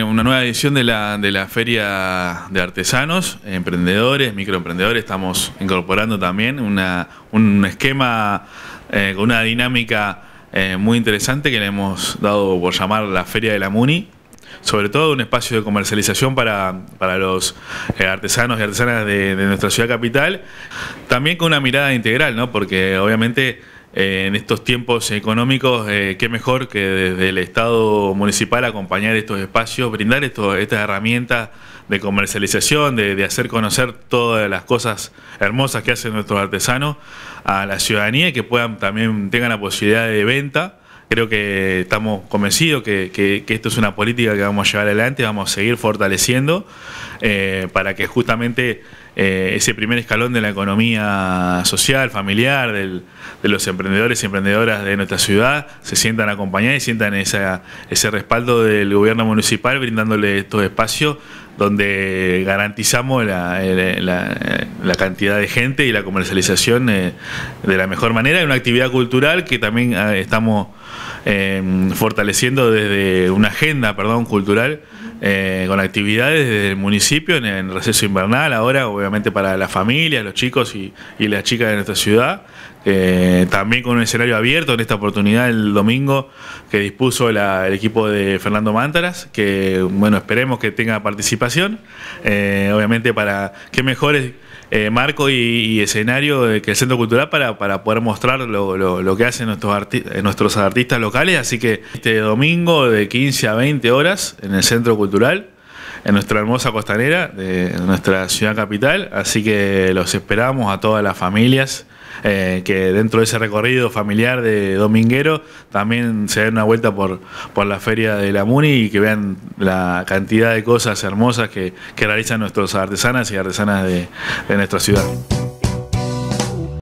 una nueva edición de la, Feria de Artesanos, emprendedores, microemprendedores. Estamos incorporando también un esquema eh, con una dinámica eh, muy interesante que le hemos dado por llamar la Feria de la Muni. Sobre todo un espacio de comercialización para, para los eh, artesanos y artesanas de, de, nuestra ciudad capital. También con una mirada integral, ¿no? porque obviamente eh, en estos tiempos económicos, eh, qué mejor que desde el Estado municipal acompañar estos espacios, brindar estas herramientas de comercialización, de, hacer conocer todas las cosas hermosas que hacen nuestros artesanos a la ciudadanía y que puedan también tengan la posibilidad de venta. Creo que estamos convencidos que, esto es una política que vamos a llevar adelante, vamos a seguir fortaleciendo eh, para que justamente eh, ese primer escalón de la economía social, familiar, de los emprendedores y emprendedoras de nuestra ciudad, se sientan acompañados y sientan ese respaldo del gobierno municipal brindándole estos espacios donde garantizamos la, cantidad de gente y la comercialización eh, de la mejor manera. Es una actividad cultural que también ah, estamos em, fortaleciendo desde una agenda perdón, cultural eh, con actividades desde el municipio en, el receso invernal, ahora obviamente para las familias, los chicos y, las chicas de nuestra ciudad. también con un escenario abierto en esta oportunidad el domingo que dispuso el equipo de Fernando Mántaras, que bueno, esperemos que tenga participación. Eh, obviamente para que mejores eh, marco y, escenario de que el Centro Cultural para, para poder mostrar lo, lo, que hacen nuestros, nuestros artistas locales. Así que este domingo de 15 a 20 horas en el Centro Cultural en nuestra hermosa costanera, de nuestra ciudad capital. Así que los esperamos a todas las familias. Eh, que dentro de ese recorrido familiar de Dominguero también se den una vuelta por, por la feria de la Muni y que vean la cantidad de cosas hermosas que, realizan nuestros artesanas y artesanas de, de nuestra ciudad.